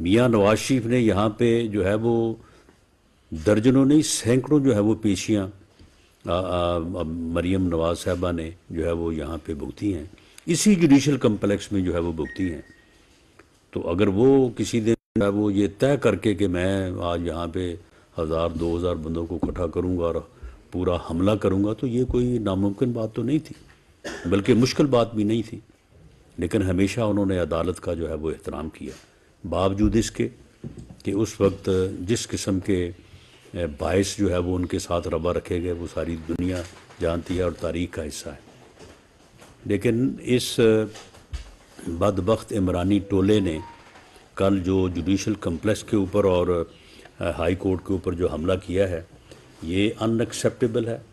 मियाँ नवाज शरीफ ने यहाँ पे जो है वो दर्जनों नहीं सैकड़ों जो है वो पेशियाँ मरियम नवाज साहबा ने जो है वो यहाँ पे भुगती हैं इसी जुडिशल कम्प्लेक्स में जो है वो भुगती हैं तो अगर वो किसी दिन जो है वो ये तय करके कि मैं आज यहाँ पे हज़ार दो हज़ार बंदों को इकट्ठा करूँगा और पूरा हमला करूँगा तो ये कोई नामुमकिन बात तो नहीं थी बल्कि मुश्किल बात भी नहीं थी लेकिन हमेशा उन्होंने अदालत का जो है वो एहतराम किया बावजूद इसके कि उस वक्त जिस किस्म के बायस जो है वो उनके साथ रबा रखे गए वो सारी दुनिया जानती है और तारीख का हिस्सा है लेकिन इस बदबخت इमरानी टोले ने कल जो जुडिशल कम्प्लेक्स के ऊपर और हाई कोर्ट के ऊपर जो हमला किया है ये अनएक्सेप्टेबल है